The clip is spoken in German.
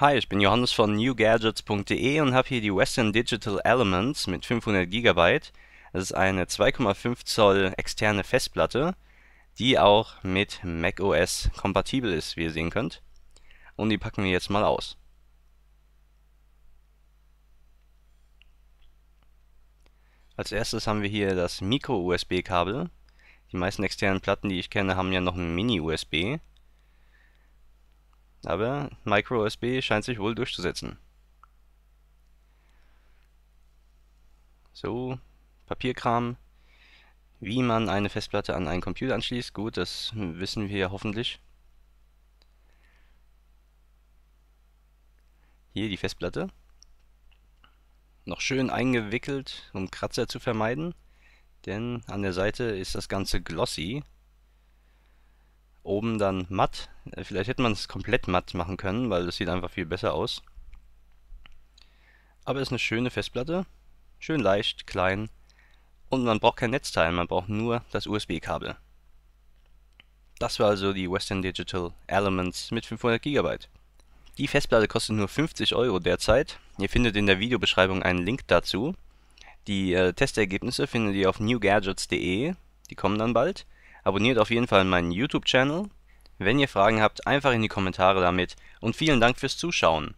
Hi, ich bin Johannes von newgadgets.de und habe hier die Western Digital Elements mit 500 GB. Das ist eine 2,5 Zoll externe Festplatte, die auch mit macOS kompatibel ist, wie ihr sehen könnt. Und die packen wir jetzt mal aus. Als erstes haben wir hier das Micro-USB-Kabel. Die meisten externen Platten, die ich kenne, haben ja noch ein Mini-USB aber MicroSB scheint sich wohl durchzusetzen. So, Papierkram. Wie man eine Festplatte an einen Computer anschließt, gut, das wissen wir ja hoffentlich. Hier die Festplatte. Noch schön eingewickelt, um Kratzer zu vermeiden, denn an der Seite ist das Ganze glossy oben dann matt. Äh, vielleicht hätte man es komplett matt machen können, weil das sieht einfach viel besser aus. Aber es ist eine schöne Festplatte. Schön leicht, klein. Und man braucht kein Netzteil, man braucht nur das USB-Kabel. Das war also die Western Digital Elements mit 500 GB. Die Festplatte kostet nur 50 Euro derzeit. Ihr findet in der Videobeschreibung einen Link dazu. Die äh, Testergebnisse findet ihr auf newgadgets.de. Die kommen dann bald. Abonniert auf jeden Fall meinen YouTube-Channel. Wenn ihr Fragen habt, einfach in die Kommentare damit und vielen Dank fürs Zuschauen.